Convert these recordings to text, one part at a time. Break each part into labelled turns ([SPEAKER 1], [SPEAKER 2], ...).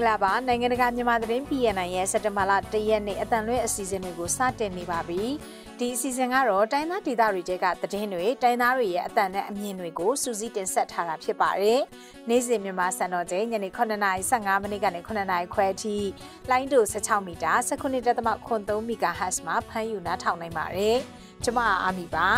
[SPEAKER 1] င်္ဂလာပါနိုင်ငံတကာမြန်မာသတင်း PNN ရဲ့စက်တင်ဘာလ1ရက်နေ့အတန်လွဲအစီအစဉ်တွေကိုစတင်နေပါပြီဒီအစီအစဉ်ကတော့တိုင်းသားဒေသတွေတဲကသတင်းတွေတိုင်းသားတွေရဲ့အတန်နဲ့အမြင်တွေကိုစူးစီးတင်ဆက်ထားတာဖြစ်ပါတယ်နေ့စဉ်မြန်မာစံတော်ချိန်ညနေ9:55မိနစ်ကနေ9:00ခွဲအထိလိုင်းတူ16မီတာ19.3 MHz မှာဖမ်းယူနားထောင်နိုင်ပါတယ်ကျွန်မအာမီပါ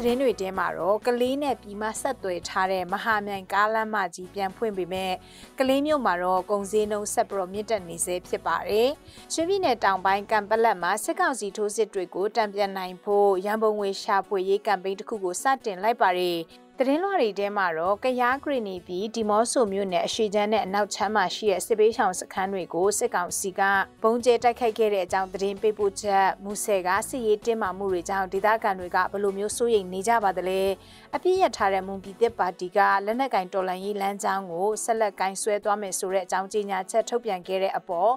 [SPEAKER 1] သတင်းတွေတင်းမှာတော့ကလေးနဲ့ပြည်မဆက်သွယ်ထားတဲ့မဟာမြိုင်ကားလမ်းမကြီးပြန်ဖွင့်ပေမဲ့ကလေးမြို့မှာတော့ကုန်စည်နှုန်းဆက်ပြီးတော့မြင့်တက်နေဆဲဖြစ်ပါတယ်။ရွှေပြည်နယ်တောင်ပိုင်းကံပလက်မှာစစ်ကောင်စီထိုးစစ်တွေကိုတံပြန်နိုင်ဖို့ရန်ပုံငွေရှာဖွေရေးကမ်ပိန်းတစ်ခုကိုစတင်လိုက်ပါတယ်။သတင်းလွှာတွေထဲမှာတော့ကရားဂရီနီပြည်ဒီမော့ဆိုမြို့နယ်အရှိချမ်းနဲ့အနောက်ချမ်းမှာရှိတဲ့စစ်ပေးဆောင်စခန်းတွေကိုစစ်ကောင်စီကဘုံကျဲတိုက်ခိုက်ခဲ့တဲ့အကြောင်းသတင်းပေးပို့ချက်မူဆယ်ကစစ်ရေးတင်းမာမှုတွေကြောင့်ဒေသခံတွေကဘယ်လိုမျိုးစိုးရိမ်နေကြပါသလဲအပြည့်ရထားတဲ့မွန်ပြည်သက်ပါတီကလက်နက်ကင်တော်လှန်ရေးလမ်းကြောင်းကိုဆက်လက်ကင်ဆွဲသွားမယ်ဆိုတဲ့အကြောင်းကြေညာချက်ထုတ်ပြန်ခဲ့တဲ့အပေါ်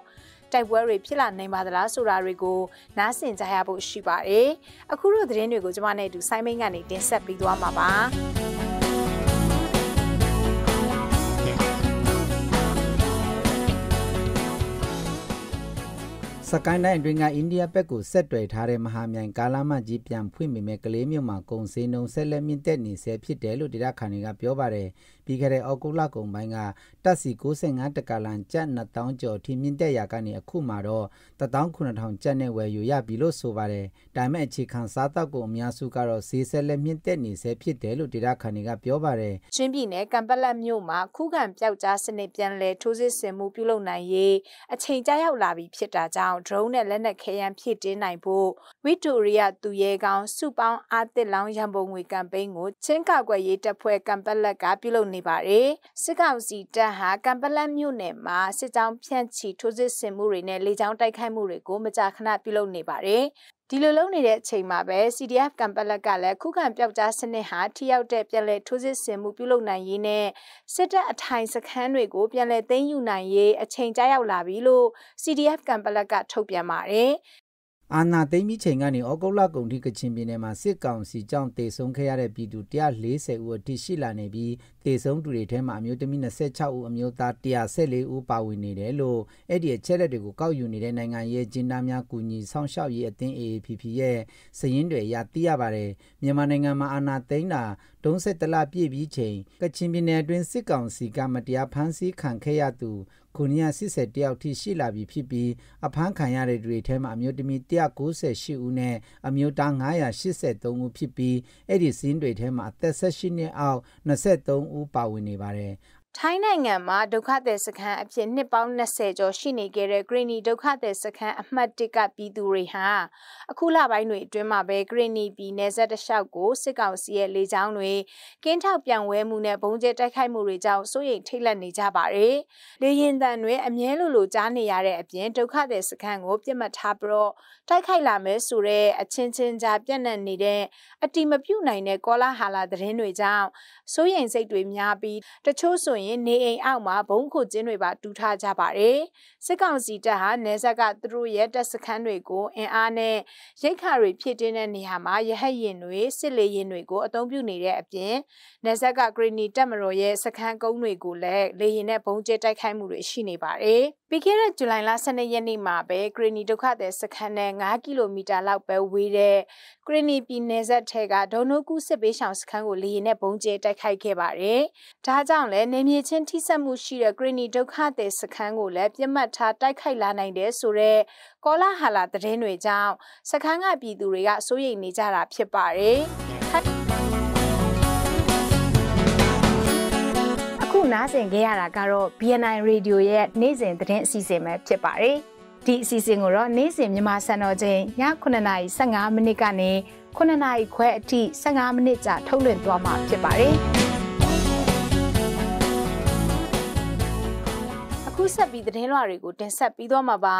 [SPEAKER 1] တိုက်ပွဲတွေဖြစ်လာနိုင်ပါသလားဆိုတာတွေကိုနားဆင်ကြရဖို့ရှိပါတယ်။အခုလိုသတင်းတွေကိုကျွန်မနဲ့အတူဆိုင်းမိတ်ကနေတင်ဆက်ပေးသွားမှာပါ။
[SPEAKER 2] စကိုင်းတိုင်းအတွင်းကအိန္ဒိယဘက်ကိုဆက်တွယ်ထားတဲ့မဟာမြိုင်ကာလမကြီးပြန်ဖွင့်ပေမဲ့ကလေးမြို့မှာကုန်စည်နှုန်းဆက်လက်မြင့်တက်နေဆဲဖြစ်တယ်လို့ဒေသခံတွေကပြောပါတယ်။ပြီးခဲ့တဲ့အောက်တိုဘာကုန်ပိုင်းကတက်စီ65တက္ကလန်ကျပ်1000ကျော်ထိမြင့်တက်ရာကနေအခုမှတော့19000ကျပ်နဲ့ဝယ်ယူရပြီလို့ဆိုပါတယ်။ဒါမဲ့အခြေခံစားတောက်ကုန်အများစုကတော့ဈေးဆက်လက်မြင့်တက်နေဆဲဖြစ်တယ်လို့ဒေတာခန်တွေကပြောပါတယ်
[SPEAKER 1] ။ချင်းပြည်နယ်ကံပက်လက်မြို့မှာခုခံပျောက်ကြားစနစ်ပြန်လည်ထိုးစစ်ဆင်မှုပြုလုပ်နိုင်ရေးအချိန်ကြာရောက်လာပြီဖြစ်တာကြောင့် drone နဲ့လက်နက်ခဲယမ်းဖြည့်တင်းနိုင်ဖို့ဗစ်တိုရီယာသူရဲကောင်စုပေါင်းအာသစ်လောင်းရန်ပုံငွေကမ်ပိန်းကိုချင်းကောက်ွက်ရေးတပ်ဖွဲ့ကံပက်လက်ကပြုလုပ်နေနေပါတယ်။စစ်ကောင်စီတပ်ဟာကံပလက်မြို့နယ်မှာစစ်ကြောင်းဖြန့်ချီထိုးစစ်ဆင်မှုတွေနဲ့လေကြောင်းတိုက်ခိုက်မှုတွေကိုမကြာခဏပြုလုပ်နေပါတယ်။ဒီလိုလုပ်နေတဲ့အချိန်မှာပဲ CDF ကံပလက်ကလည်းခုခံပျောက်ကြားစနစ်ဟာထိရောက်တဲ့ပြည်လဲထိုးစစ်ဆင်မှုပြုလုပ်နိုင်ရေးနဲ့စစ်တပ်အထိုင်စခန်းတွေကို ပြည်လဲသိမ်းယူနိုင်ရေးအချိန်ကြာရောက်လာပြီလို့ CDF ကံပလက်ကထုတ်ပြန်ပါတယ်
[SPEAKER 2] အာနာသိမ့်ပြီးချိန်ကနေဩဂုတ်လကုန်ထိကချင်ပြည်နယ်မှာစစ်ကောင်စီကြောင့်တေဆုံးခဲ့ရတဲ့ပြည်သူ140ဦးအထိရှိလာနေပြီးတေဆုံးသူတွေထဲမှာအမျိုးသမီး26ဦးအမျိုးသား114ဦးပါဝင်နေတယ်လို့အဲ့ဒီအချက်လက်တွေကိုကောက်ယူနေတဲ့နိုင်ငံရဲ့ဂျင်နာများကူညီဆောင်ရှောက်ရေးအသင်း AAPP ရဲ့စည်ရင်းတွေအရသိရပါတယ်မြန်မာနိုင်ငံမှာအာနာသိမ့်တာ30လပြည့်ပြီးချိန်ကချင်ပြည်နယ်အတွင်းစစ်ကောင်စီကမတရားဖမ်းဆီးခံခဲ့ရသူ980တယောက်ထိရှိလာပြီဖြစ်ပြီးအဖမ်းခံရတဲ့တွေထဲမှာအမျိုးသမီး198ဦးနဲ့အမျိုးသား983ဦးဖြစ်ပြီးအဲ့ဒီစင်းတွေထဲမှာအသက်18နှစ်အောက်23ဦးပါဝင်နေပါတယ်
[SPEAKER 1] ထိုင်းနိုင်ငံမှာဒုက္ခသည်စခန်းအဖြစ်နှစ်ပေါင်း20ကျော်ရှိနေခဲ့တဲ့ဂရင်းနီဒုက္ခသည်စခန်းအမှတ်1ကပြည်သူတွေဟာအခုလပိုင်းတွေအတွင်းမှာပဲဂရင်းနီပြည်နယ်ဆက်တလျှောက်ကိုစစ်ကောင်စီရဲ့လေကြောင်းတွေကင်းထောက်ပြန်ဝဲမှုနဲ့ဘုံကျဲတိုက်ခိုက်မှုတွေကြောင့်စိုးရိမ်ထိတ်လန့်နေကြပါတယ်။လေရင်တန်တွေအမြဲလိုလိုကြားနေရတဲ့အပြင်ဒုက္ခသည်စခန်းကိုပြစ်မှတ်ထားပြီးတော့တိုက်ခိုက်လာမယ်ဆိုတဲ့အချင်းချင်းကြားပြန့်နှံ့နေတဲ့အတိမပြုတ်နိုင်တဲ့ကောလာဟာလာသတင်းတွေကြောင့်စိုးရိမ်စိတ်တွေများပြီးတချို့ဆိုရင်နေအိမ်အောက်မှာဘုံခုကျင်းတွေပါတူထားကြပါတယ်။စစ်ကောင်စီတပ်ဟာနေဆက်ကသူတို့ရဲ့တပ်စခန်းတွေကိုအင်အားနဲ့ရိတ်ခါတွေဖြစ်တဲ့နေရာမှာရဟတ်ရင်တွေစစ်လေရင်တွေကိုအသုံးပြုနေတဲ့အပြင်နေဆက်ကဂရီနီတပ်မတော်ရဲ့စခန်းကုန်းတွေကိုလည်းလေရင်နဲ့ဘုံကျဲတိုက်ခိုက်မှုတွေရှိနေပါတယ်။ပြီးခဲ့တဲ့ဇူလိုင်လ12ရက်နေ့မှာပဲဂရီနီဒုက္ခသည်စခန်းနဲ့5ကီလိုမီတာလောက်ပဲဝေးတဲ့ဂရီနီပြည်နယ်ဆက်ထဲကဒေါ်နိုကူစစ်ပေးဆောင်စခန်းကိုလေရင်နဲ့ဘုံကျဲတိုက်ခိုက်ခဲ့ပါတယ်။ဒါကြောင့်လည်းနေမြေချင်းထိဆက်မှုရှိတဲ့ဂရနီဒုက္ခသည်စခန်းကိုလည်းပြတ်မှတ်ထားတိုက်ခိုက်လာနိုင်တယ်ဆိုတော့ကောလာဟာလာသတင်းတွေကြောင့်စခန်းကပြည်သူတွေကစိုးရိမ်နေကြတာဖြစ်ပါတယ်။အခုနားဆင်ကြရတာကတော့ BNI Radio ရဲ့နေ့စဉ်သတင်းအစီအစဉ်ပဲဖြစ်ပါတယ်။ဒီအစီအစဉ်ကိုတော့နေ့စဉ်မြန်မာစံတော်ချိန်ည9:15မိနစ်ကနေ9:00ခွဲအထိ15မိနစ်ကြာထုတ်လွှင့်သွားမှာဖြစ်ပါတယ်။ဆက်ပြီးသတင်းလွှာတွေကိုတင်ဆက်ပြီးတော့မှာပါ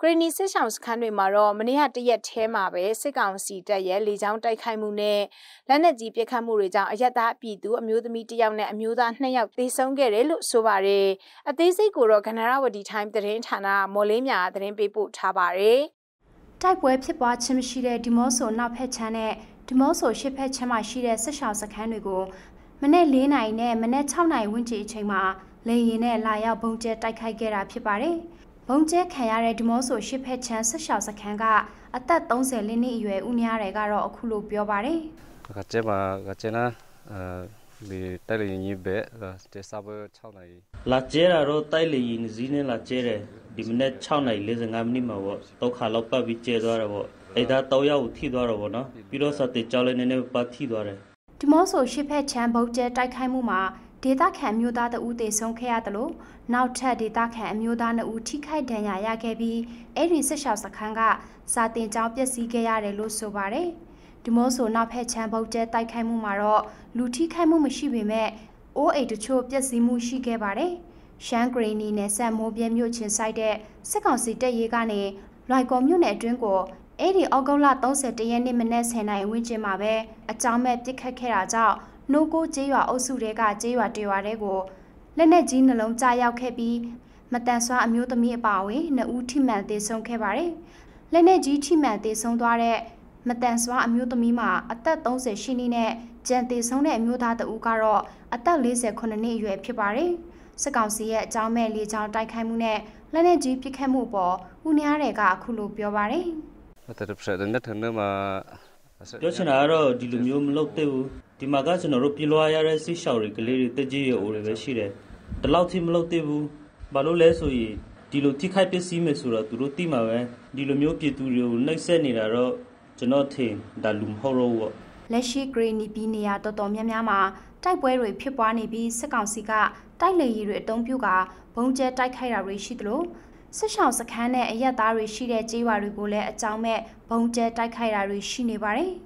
[SPEAKER 1] ခရီနီစစ်ဆောင်စခန်းတွေမှာတော့မနေ့ကတရက်ထဲမှာပဲစစ်ကောင်စီတပ်ရဲ့လေကြောင်းတိုက်ခိုက်မှုနဲ့လက်နက်ကြီးပစ်ခတ်မှုတွေကြောင့်အရက်သားပြည်သူအမျိုးသမီးတစ်ယောက်နဲ့အမျိုးသားနှစ်ယောက်သေဆုံးခဲ့တယ်လို့ဆိုပါတယ်အသေးစိတ်ကိုတော့ကနရဝတီတိုင်းသတင်းဌာနမော်လေးမြာသတင်းပေး
[SPEAKER 3] ပို့ထားပါတယ်တိုက်ပွဲဖြစ်ပွားခြင်းမရှိတဲ့ဒီမော့ဆိုနောက်ဖက်ချမ်းနဲ့ဒီမော့ဆိုရှစ်ဖက်ချမ်းမှာရှိတဲ့စစ်ရှောင်စခန်းတွေကိုမနေ့၄နိုင်နဲ့မနေ့၆နိုင်ဝန်းကျင်အချိန် မှာလေရင်နဲ့လာရောက်ဘုံကျဲတိုက်ခိုက်ခဲ့တာဖြစ်ပါတယ်။ဘုံကျဲခံရတဲ့ဒီမော့ဆိုရှစ်ဖက်ချမ်းဆက်ရှောက်စခန်းကအသက်30လနှစ်အရွယ်ဦးမြရဲကတော့အခုလိုပြောပါတယ်
[SPEAKER 2] ။ကကျဲမှာကကျဲနာ
[SPEAKER 4] ဒီတိုက်လေရင်ကြီးပဲတဆ
[SPEAKER 2] ဘ6နိုင်
[SPEAKER 4] လာကျဲတာတော့တိုက်လေရင်ဇီးနဲ့လာကျဲတယ်ဒီမနေ့6နိုင်45မိနစ်မှာပေါ့တောက်ခါလောက်ပတ်ပြီးကျဲသွားတာပေါ့အဲ့ဒါတော့ရောက်ထိသွားတော့ပေါ့နော်ပြီးတော့စတဲ့ကြောင်းလေးနည်းနည်းပတ်ထိသွားတယ်
[SPEAKER 3] ဒီမော့ဆိုရှစ်ဖက်ချမ်းဘုံကျဲတိုက်ခိုက်မှုမှာဒေသခံမျိုးသားတဦးသေဆုံးခဲ့ရသလိုနောက်ထပ်ဒေသခံအမျိုးသားနှစ်ဦးထိခိုက်ဒဏ်ရာရခဲ့ပြီးအဲ့ဒီစစ်ရှောက်စခန်းကစာတင်ကျောင်းပျက်စီးခဲ့ရတယ်လို့ဆိုပါတယ်။ဒီမိုးဆိုနောက်ဖက်ချမ်းပုတ်တဲတိုက်ခိုက်မှုမှာတော့လူထိခိုက်မှုမရှိပေမဲ့အိုးအိမ်တချို့ပျက်စီးမှုရှိခဲ့ပါတယ်။ရှမ်းဂရီနီနယ်စပ်မိုးပြဲမြို့ချင်းဆိုင်တဲ့စစ်ကောင်စီတပ်ရေးကနေလွိုက်ကော်မြို့နယ်အတွင်းကိုအဲ့ဒီဩဂုတ်လ31ရက်နေ့မနက်10:00နာရီဝန်းကျင်မှာပဲအကြောင်းမဲ့ပြစ်ခတ်ခဲ့တာကြောင့်နှိုးကိုကျေးရွာအုပ်စုတဲကကျေးရွာတရွာတဲကိုလက်နက်ကြီးနှလုံးကြားရောက်ခဲ့ပြီးမတန်ဆွာအမျိုးသမီးအပါအဝင်နှစ်ဦးထိမှန်သေဆုံးခဲ့ပါတယ်။လက်နက်ကြီးထိမှန်သေဆုံးသွားတဲ့မတန်ဆွာအမျိုးသမီးမှာအသက်30ရှိနေတဲ့ကြံသေဆုံးတဲ့အမျိုးသားတဦးကတော့အသက်48နှစ်အရွယ်ဖြစ်ပါတယ်။စစ်ကောင်စီရဲ့အကြောင်းမဲ့လေကြောင်းတိုက်ခိုက်မှုနဲ့လက်နက်ကြီးပစ်ခတ်မှုပေါ်ဦးနှရားတွေကအခုလိုပြောပါတယ်။
[SPEAKER 4] တော်တော်ပြတဲ့နဲ့ထနေမှာပြောချင်တာကတော့ဒီလိုမျိုးမလုပ်သင့်ဘူးဒီမှာကကျွန်တော်တို့ပြေလွားရတဲ့ဆိတ်လျှောက်တွေကလေးတွေတကြီးရအိုတွေပဲရှိတယ်ဒီလောက်ထိမလုပ်သေးဘူးဘာလို့လဲဆိုရင်ဒီလိုထိခိုက်ပစ္စည်းမယ်ဆိုတော့သူတို့သိမှာပဲဒီလိုမျိုးပြည်သူတွေကိုနှိပ်စက်နေတာတော့ကျွန်တော်ထင်ဒါလူမဟုတ်တော့ဘူးပေါ့
[SPEAKER 3] လက်ရှိဂရီနီပြည်နေရာတော်တော်များများမှာတိုက်ပွဲတွေဖြစ်ပွားနေပြီးစစ်ကောင်စီကတိုက်လေယာဉ်တွေအုံပြုကဘုံကျဲတိုက်ခိုက်တာတွေရှိသလိုစစ်ဆောင်စခန်းနဲ့အရက်သားတွေရှိတဲ့ကျေးရွာတွေကိုလည်းအကြောင်းမဲ့ဘုံကျဲတိုက်ခိုက်တာတွေရှိနေပါတယ်။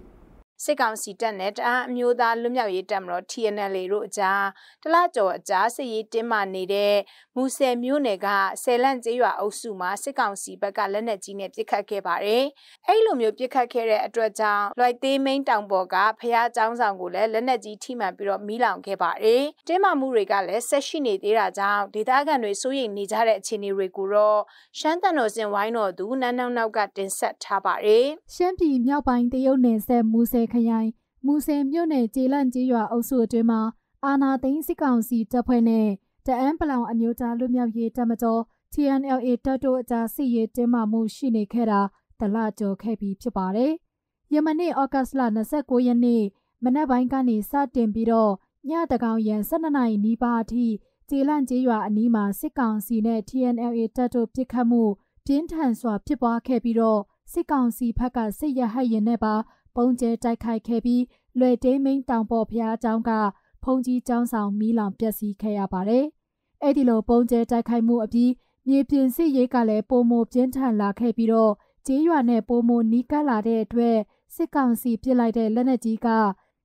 [SPEAKER 3] စစ်ကောင်စီတပ်နဲ့တအားအမျိုးသားလွတ်မြောက်ရေးတပ်မတော်
[SPEAKER 1] TNL တို့အကြားတလကျော်အကြားစစ်ရေးတင်းမာနေတဲ့မူဆယ်မြို့နယ်ကဆယ်လန့်ကျေးရွာအုပ်စုမှာစစ်ကောင်စီဘက်ကလက်နက်ကြီးနဲ့ပစ်ခတ်ခဲ့ပါတယ်။အဲ့လိုမျိုးပစ်ခတ်ခဲ့တဲ့အတွက်ကြောင့်လွိုက်သေးမင်းတောင်ပေါ်ကဖះเจ้าဆောင်ကိုလည်းလက်နက်ကြီးထိမှန်ပြီးတော့မီးလောင်ခဲ့ပါတယ်။တင်းမာမှုတွေကလည်းဆက်ရှိနေသေးတာကြောင့်ဒေသခံတွေစိုးရိမ်နေကြတဲ့အခြေအနေတွေကိုတော့ရှမ်းတန်တော်စင်ဝိုင်းတော်သူနန်းနောက်နောက်ကတင်ဆက်ထားပါတယ်။ရှ
[SPEAKER 5] မ်းပြည်မြောက်ပိုင်းတရုတ်နယ်စပ်မူဆယ်ယ်ခရိုင်မူဆယ်မြို့နယ်ကျေလန့်ကျေးရွာအုပ်စုအတွင်းမှာအာနာသိန်းစစ်ကောင်စီတပ်ဖွဲ့နဲ့တအန်းပလောင်အမျိုးသားလူမျိုးရေးတပ်မတော် TNLA တပ်တို့အကြားစစ်ရေးတင်းမာမှုရှိနေခဲ့တာတလကျော်ခဲ့ပြီးဖြစ်ပါတယ်။ယမနေ့ဩဂတ်လ29ရက်နေ့မနက်ပိုင်းကနေစတင်ပြီးတော့ညတကောင်ရန်12နာရီနီးပါးအထိကျေလန့်ကျေးရွာအနီးမှာစစ်ကောင်စီနဲ့ TNLA တပ်တို့ပစ်ခတ်မှုပြင်းထန်စွာဖြစ်ပွားခဲ့ပြီးတော့စစ်ကောင်စီဘက်ကစစ်ရဟတ်ရင်နဲ့ပါပုံကျဲတိုက်ခိုက်ခဲ့ပြီးလွယ်တေးမင်းတောင်ပေါ်ဖျားကျောင်းကဖုန်ကြီးကျောင်းဆောင်မီးလောင်ပျက်စီးခဲ့ရပါတယ်။အဲ့ဒီလိုပုံကျဲတိုက်ခိုက်မှုအပြီးမြေပြင်စစ်ရေးကလည်းပုံမပြင်းထန်လာခဲ့ပြီးတော့ကျေးရွာနဲ့ပုံမနီးကပ်လာတဲ့အတွက်စစ်ကောင်စီပစ်လိုက်တဲ့လက်နက်ကြီးက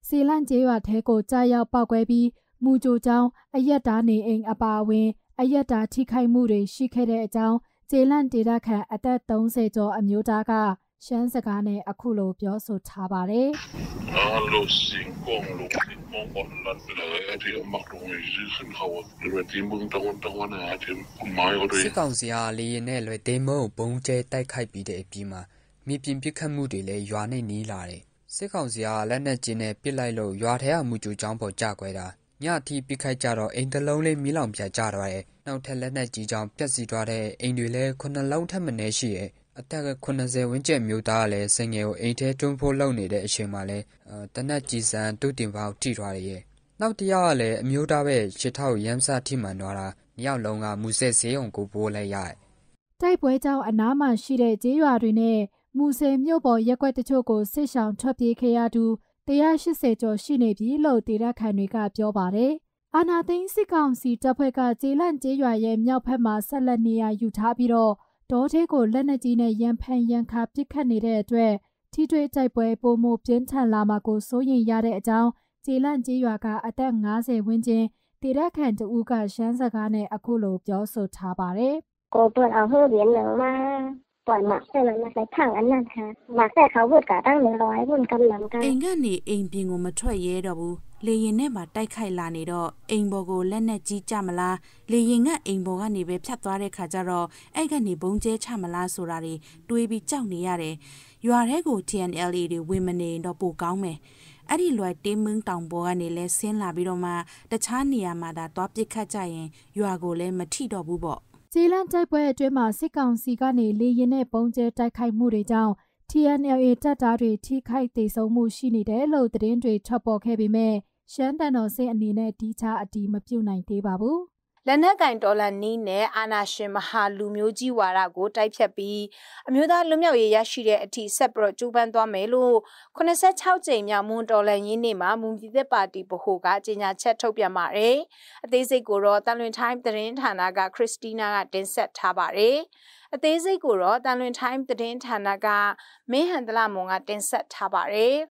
[SPEAKER 5] စေလန့်ကျေးရွာထဲကိုကြားရောက်ပောက်ကွဲပြီးမူကြိုကျောင်းအရက်သားနေအိမ်အပါအဝင်အရက်သားထိခိုက်မှုတွေရှိခဲ့တဲ့အကြောင်းကျေလန့်ဒေတာခန့်အသက်30ကျော်အမျိုးသားကရှမ်းစကားနဲ့အခုလိုပြောဆိုထားပါတယ်
[SPEAKER 4] ။အာလိုစင်ကုန်းလိုစင်ကုန်းပေါ်လတ်
[SPEAKER 3] ပြလာတဲ့အထက်မှာတော့ရေးစင်ဟောဒရတီမုန်တောင်းတောင်းနဲ့အထက်မှာရောစစ်က
[SPEAKER 2] ောင်စီကလေရင်နဲ့လွယ်သိမ်းမုံဘုံကျဲတိုက်ခိုက်ပြီးတဲ့အပြီးမှာမြေပြင်ပစ်ခတ်မှုတွေလည်းရွာနဲ့နီးလာတယ်။စစ်ကောင်စီကလက်နက်ကျင်းနဲ့ပစ်လိုက်လို့ရွာထဲကမူကျူချောင်းပေါ်ကျကွဲတာညအထိပြစ်ခိုက်ကြတော့အိမ်တစ်လုံးလေးမီးလောင်ပြကြတော့တယ်။နောက်ထပ်လက်နက်ကြီးကြောင့်ပြက်စီသွားတဲ့အိမ်တွေလည်းခုနှစ်လုံးထပ်မနေရှိရဲ့။အသက်80ဝန်းကျင်အမျိုးသားကလည်းဆိုင်ကယ်ကိုအိမ်ထဲတွန်းဖို့လုပ်နေတဲ့အချိန်မှာလည်းသေနတ်ကျည်ဆံသူ့တင်ပါးကိုထိသွားတယ်။နောက်တယောက်ကလည်းအမျိုးသားပဲခြေထောက်ကိုရမ်းစထိမှန်သွားတာ။နှစ်ယောက်လုံးကမူဆယ်ဆေးရုံကိုပို့လိုက်ရတယ်။
[SPEAKER 5] ”တိုက်ပွဲကြောင့်အနားမှာရှိတဲ့ကျေးရွာတွေနဲ့မူဆယ်မြို့ပေါ်ရပ်ကွက်တချို့ကိုစစ်ရှောင်ထွက်ပြေးခဲ့ရသူ၁၈၀ကျော်ရှိနေပြီလို့ဒေသခံတွေကပြောပါတယ်။အာဏာသိမ်းစစ်ကောင်စီတပ်ဖွဲ့ကကျေးလန့်ကျေးရွာရဲ့မြောက်ဘက်မှာဆက်လက်နေရာယူထားပြီးတော့ဒေါသေးကိုလက်နက်ကြီးနဲ့ရန်ဖန်ရန်ခါပစ်ခတ်နေတဲ့အတွက်ထိတွေ့ကြိုက်ပွဲပုံမှုပြင်းထန်လာမှာကိုစိုးရိမ်ရတဲ့အကြောင်းခြေလန့်ကြီးရွာကအသက်50ဝန်းကျင်တေရခန့်တူကရှမ်းစကားနဲ့အခုလိုပြောဆိုထားပါတယ်
[SPEAKER 4] ။ကိုပွတ်အောင်ဟိုးပြန်လာမှာป่อยหมาใส่มันมาใส่ข้างอันนั้นค่ะหมาใส่เขาพูดกะตั้งหนึ่งร้อยพูดกำลังกันเอ
[SPEAKER 1] งก็หนีเองเพียงงมาช่วยเย่ดอบูလေရင်နဲ့မှတိုက်ခိုက်လာနေတော့အိမ်ပေါ်ကိုလက်နဲ့ကြီးကြမလားလေရင်ကအိမ်ပေါ်ကနေပဲဖြတ်သွားတဲ့ခါကျတော့အဲ့ကနေဘုံကျဲချမလားဆိုတာတွေတွေးပြီးကြောက်နေရတယ်။ရွာထဲကို TNLA တွေဝင်မနေတော့ပိုကောင်းမယ်။အဲ့ဒီလွယ်တင်းမင်းတောင်ပေါ်ကနေလဲဆင်းလာပြီးတော့မှတခြားနေရာမှာသာသွားပစ်ခတ်ကြရင်ရွာကိုလည်းမထိတော့ဘူးပေါ့။ဇီလ
[SPEAKER 5] န်တိုက်ပွဲအတွင်းမှာစစ်ကောင်စီကနေလေရင်နဲ့ပုံကျဲတိုက်ခိုက်မှုတွေကြောင့် TNLA တပ်သားတွေထိခိုက်ဒေဆုံးမှုရှိနေတယ်လို့သတင်းတွေထွက်ပေါ်ခဲ့ပေမဲ့ရှမ်းတန်တော်စင်အနေနဲ့ဒီချအတီမပြုတ်နိုင်သေးပါဘူး
[SPEAKER 1] ။လက်နက်ကင်ဒေါ်လာနီးနဲ့အာနာရှင်မဟာလူမျိုးကြီးဝါဒကိုတိုက်ဖြတ်ပြီးအမျိုးသားလွတ်မြောက်ရေးရရှိတဲ့အထိဆက်ပြီးကြိုးပမ်းသွားမယ်လို့86ကြိမ်မြောက်မွန်ဒေါ်လာရင်းနေ့မှာမွန်ပြည်သက်ပါတီဗဟိုကကြေညာချက်ထုတ်ပြန်ပါတယ်။အသေးစိတ်ကိုတော့တန်လွင်တိုင်းသတင်းဌာနကခရစ်စတီနာကတင်ဆက်ထားပါတယ်။အသေးစိတ်ကိုတော့တန်လွင်တိုင်းသတင်းဌာနကမင်းဟန်ဒလမွန်ကတင်ဆက်ထားပါတယ်။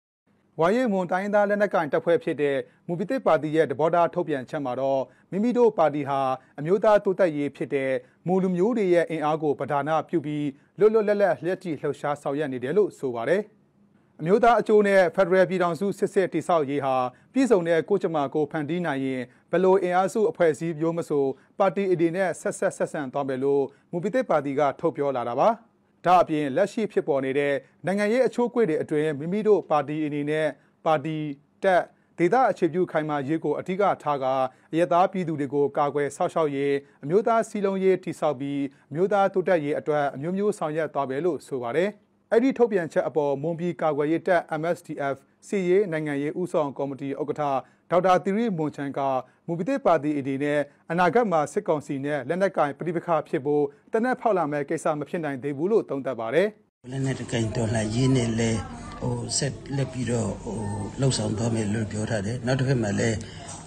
[SPEAKER 6] ဝါရီမွန်တိုင်းသားလက်နက်ကင်တပ်ဖွဲ့ဖြစ်တဲ့မူပီတစ်ပါတီရဲ့တဘောတာထုတ်ပြန်ချက်မှာတော့မိမိတို့ပါတီဟာအမျိုးသားတိုးတက်ရေးဖြစ်တဲ့မူလူမျိုးတွေရဲ့အင်အားကိုပဓာနာပြုပြီးလွတ်လွတ်လပ်လပ်လျက်ကြည့်လှုပ်ရှားဆောင်ရွက်နေတယ်လို့ဆိုပါတယ်။အမျိုးသားအကျိုးနဲ့ဖက်ဒရယ်ပြည်ထောင်စုစစ်စစ်တိဆောက်ရေးဟာပြည်စုံတဲ့ကိုကြမ္မာကိုဖန်တီးနိုင်ရင်ဘလို့အင်အားစုအဖွဲ့အစည်းမျိုးမဆိုပါတီအဒီနဲ့ဆက်ဆက်ဆက်ဆံသွားမယ်လို့မူပီတစ်ပါတီကထုတ်ပြောလာတာပါ။ဒါအပြင်လက်ရှိဖြစ်ပေါ်နေတဲ့နိုင်ငံရေးအချိုးအကွေ့တွေအတွင်းမိမိတို့ပါတီအနေနဲ့ပါတီတက်ဒေသအခြေပြုခိုင်မာရေးကိုအဓိကထားကအယက်သားပြည်သူတွေကိုကာကွယ်ဆောက်ရှောက်ရေးအမျိုးသားစည်းလုံးရေးတိဆောက်ပြီးအမျိုးသားတိုးတက်ရေးအတွက်အမျိုးမျိုးဆောင်ရွက်သွားမယ်လို့ဆိုပါတယ်။အဲ့ဒီထုတ်ပြန်ချက်အပေါ်မွန်ပြည်ကာကွယ်ရေးတပ် MSDF စီရေးနိုင်ငံရေးဥဆောင်ကော်မတီဥက္ကဋ္ဌဒေါက်တာသီရိမွန်ချန်ကမူပိသေပါတီအဒီနဲ့အနာဂတ်မှာစစ်ကောင်စီနဲ့လက်နက်ကင်ပြိပခါဖြစ်ဖို့တနက်ဖောက်လာမဲ့ကိစ္စမဖြစ်နိုင်သေးဘူးလို့သုံးသပ်ပါတယ်
[SPEAKER 4] ။လက်နက်ကင်တော်လှန်ရေးနဲ့လည်းဟိုဆက်လက်ပြီးတော့ဟိုလှုပ်ဆောင်သွားမယ်လို့ပြောထားတယ်။နောက်တစ်ခါမှလည်း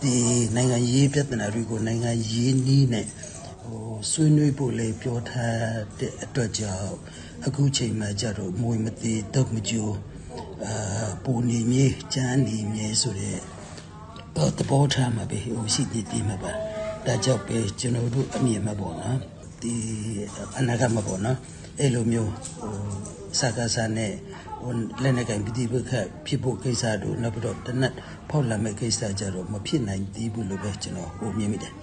[SPEAKER 4] ဒီနိုင်ငံရေးပြဿနာတွေကိုနိုင်ငံရေးနည်းနဲ့ဟိုဆွေးနွေးဖို့လည်းပြောထားတဲ့အတွက်ကြောင့်အခုချိန်မှာကြတော့မွေမသေးတော့မကြိုအာပူနေမြေချမ်းနေမြေဆိုတဲ့ပေါ်တပေါ်ထားမှာပဲဟိုရှိတည်တည်မှာပါဒါကြောင့်ပဲကျွန်တော်တို့အမြင်မှာပေါ့နော်ဒီအနာဂတ်မှာပေါ့နော်အဲ့လိုမျိုးဟိုစကားစားနဲ့ဟိုလက်နဲ့ကင်ပတိပခတ်ဖြစ်ဖို့ကိစ္စတို့နောက်ပြီးတော့တနက်ဖောက်လာမဲ့ကိစ္စကြတော့မဖြစ်နိုင်သေးဘူးလို့ပဲကျွန်တော်ဟိုမြင်မိတယ်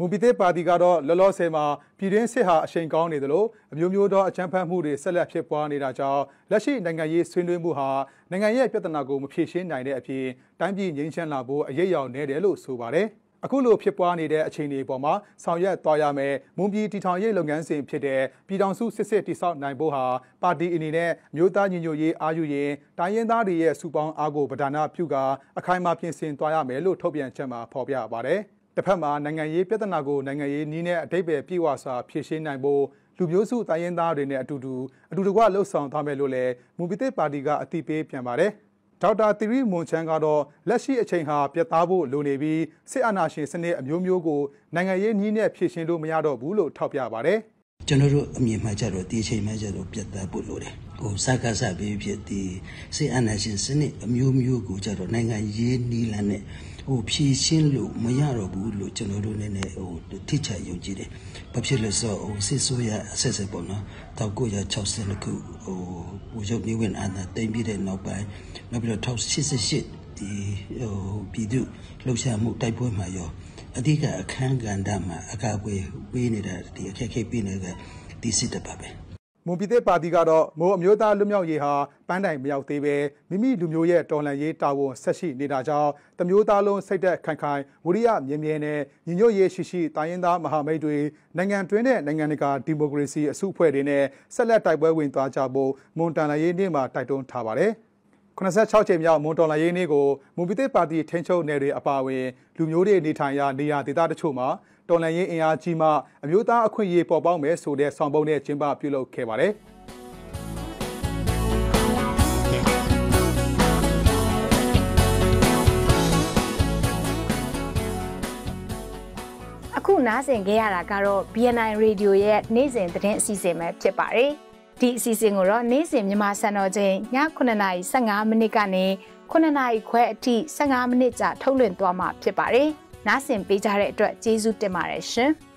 [SPEAKER 6] မွန်ပြည်သက်ပါတီကတော့လောလောဆယ်မှာပြည်တွင်းစစ်ဟာအရှိန်ကောင်းနေသလိုအမျိုးမျိုးသောအကြမ်းဖက်မှုတွေဆက်လက်ဖြစ်ပွားနေတာကြောင့်လက်ရှိနိုင်ငံရေးဆွေးနွေးမှုဟာနိုင်ငံရဲ့ပြဿနာကိုမဖြေရှင်းနိုင်တဲ့အပြင်တိုင်းပြည်ငြိမ်းချမ်းလာဖို့အရေးရောင်နေတယ်လို့ဆိုပါတယ်။အခုလိုဖြစ်ပွားနေတဲ့အခြေအနေပေါ်မှာဆောင်ရွက်သွားရမယ်မွန်ပြည်တီထောင်ရေးလုပ်ငန်းစဉ်ဖြစ်တဲ့ပြည်ထောင်စုစစ်စစ်တိစောက်နိုင်ဖို့ဟာပါတီအနေနဲ့မြို့သားညီညွတ်ရေးအားယူရင်တိုင်းရင်းသားတွေရဲ့စုပေါင်းအားကိုပဒါနာပြုကာအခိုင်အမာပြင်ဆင်သွားရမယ်လို့ထုတ်ပြန်ချက်မှာဖော်ပြပါတယ်။တစ်ဖက်မှာနိုင်ငံရေးပြဿနာကိုနိုင်ငံရေးနည်းနဲ့အတိတ်ပဲပြေဝစွာဖြေရှင်းနိုင်ဖို့လူမျိုးစုတိုင်းရင်းသားတွေနဲ့အတူတူအတူတကွလှုပ်ဆောင်သွားမယ်လို့လည်းမူပိသေပါတီကအတိပေးပြန်ပါတယ်။ဒေါက်တာသီရိမွန်ချန်းကတော့လက်ရှိအချိန်ဟာပြတ်သားဖို့လိုနေပြီးစစ်အာဏာရှင်စနစ်အမျိုးမျိုးကိုနိုင်ငံရေးနည်းနဲ့ဖြေရှင်းလို့မရတော့ဘူးလို့ထောက်ပြပါတယ်
[SPEAKER 4] ။ကျွန်တော်တို့အမြင်မှကြတော့ဒီအချိန်မှကြတော့ပြတ်သားဖို့လိုတယ်။ဟိုစကားစပေးဖြစ်ဒီစေအနာရှင်စနစ်အမျိုးမျိုးကိုကြတော့နိုင်ငံရေးနီးလန်းနဲ့ဟိုဖြည့်ရှင်းလို့မရတော့ဘူးလို့ကျွန်တော်တို့နည်းနည်းဟိုထိချယုံကြည်တယ်။ဘာဖြစ်လို့ဆိုဟိုစစ်ဆိုးရအဆက်ဆက်ပေါ့နော်။1960ခုဟိုပူရုပ်နေဝင်အာဏာသိမ်းပြီးတဲ့နောက်ပိုင်းနောက်ပြီးတော့1088ဒီဟိုပြည်သူလှုပ်ရှားမှုတိုက်ပွဲမှာရောအဓိကအခန်းကဏ္ဍမှာအကာအကွယ်ပေးနေတာဒီအခက်အခဲပေးနေတဲ့ဒီစစ်တပ်ပါပဲ။
[SPEAKER 6] မွန်ပြည်သက်ပါတီကတော့မိုးအမျိုးသားလွတ်မြောက်ရေးဟာပန်းတိုင်မရောက်သေးပဲမိမိလူမျိုးရဲ့တော်လှန်ရေးတာဝန်ဆက်ရှိနေတာကြောင့်တမျိုးသားလုံးစိတ်သက်ခိုင်ခိုင်ဝရိယမြင်မြဲနဲ့ညီညွတ်ရေးရှိရှိတိုင်းရင်းသားမဟာမိတ်တွေနိုင်ငံတွင်းနဲ့နိုင်ငံတကာဒီမိုကရေစီအစုအဖွဲ့တွေနဲ့ဆက်လက်တိုက်ပွဲဝင်သွားကြဖို့မွန်တန်လှန်ရေးနေ့မှာတိုက်တွန်းထားပါတယ်။86ချိန်မြောက်မွန်တော်လရေးနေ့ကိုမွန်ပြည်သက်ပါတီထိန်းချုပ်နယ်တွေအပါအဝင်လူမျိုးတွေနေထိုင်ရာနေရာဒေသတချို့မှာတော်လှန်ရေးအင်အားကြီးမှအမျိုးသားအခွင့်အရေးပေါ်ပေါက်မယ်ဆိုတဲ့ဆောင်ပုံနဲ့ကျင်းပပြုလုပ်ခဲ့ပါတယ်။
[SPEAKER 1] ခုနားဆင်ခဲ့ရတာကတော့ BNI Radio ရဲ့နေ့စဉ်သတင်းအစီအစဉ်ပဲဖြစ်ပါတယ်။ဒီအစီအစဉ်ကိုတော့နေ့စဉ်မြန်မာစံတော်ချိန်ည9:55မိနစ်ကနေ9:00ခွဲအထိ15မိနစ်ကြာထုတ်လွှင့်သွားမှာဖြစ်ပါတယ်။နားဆင်ပေးကြတဲ့အတွက်ကျေးဇူးတင်ပါတယ်ရှင်။